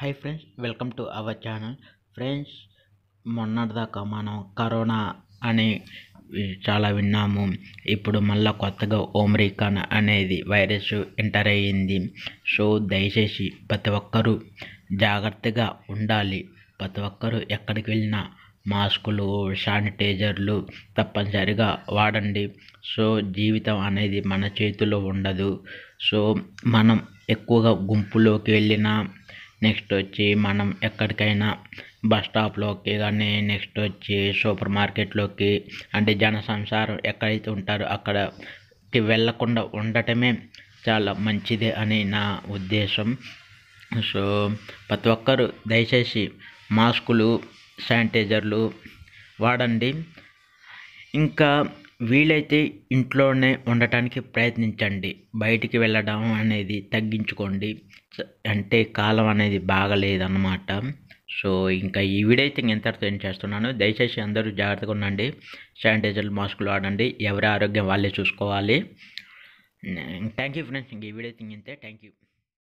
hi friends welcome to our channel friends మొన్నటిదాకా మనం corona అని చాలా విన్నాము ఇప్పుడు మళ్ళా కొత్తగా ఓమ్రికాన్ అనేది వైరస్ ఎంటర్ అయ్యింది సో దయచేసి ప్రతి ఒక్కరూ జాగ్రత్తగా ఉండాలి ప్రతి ఒక్కరూ ఎక్కడికి వెళ్ళినా మాస్కులు శానిటైజర్లు తప్పనిసరిగా వాడండి సో జీవితం అనేది మన చేతిలో ఉండదు సో మనం ఎక్కువగా గుంపులోకి వెళ్ళినా నెక్స్ట్ వచ్చి మనం ఎక్కడికైనా బస్ స్టాప్లోకి కానీ నెక్స్ట్ వచ్చి సూపర్ మార్కెట్లోకి అంటే జనసంచారం ఎక్కడైతే ఉంటారో అక్కడకి వెళ్ళకుండా ఉండటమే చాలా మంచిది అని నా ఉద్దేశం సో ప్రతి ఒక్కరు దయచేసి మాస్కులు శానిటైజర్లు వాడండి ఇంకా వీలైతే ఇంట్లోనే ఉండటానికి ప్రయత్నించండి బయటికి వెళ్ళడం అనేది తగ్గించుకోండి అంటే కాలం అనేది బాగలేదన్నమాట సో ఇంకా ఈ వీడియో అయితే ఇంతటితో ఏం చేస్తున్నాను దయచేసి అందరూ జాగ్రత్తగా ఉండండి శానిటైజర్ మాస్కులు వాడండి ఎవరి ఆరోగ్యం వాళ్ళే చూసుకోవాలి థ్యాంక్ యూ ఫ్రెండ్స్ ఇంక ఈ వీడియో అయితే ఇంతే థ్యాంక్ యూ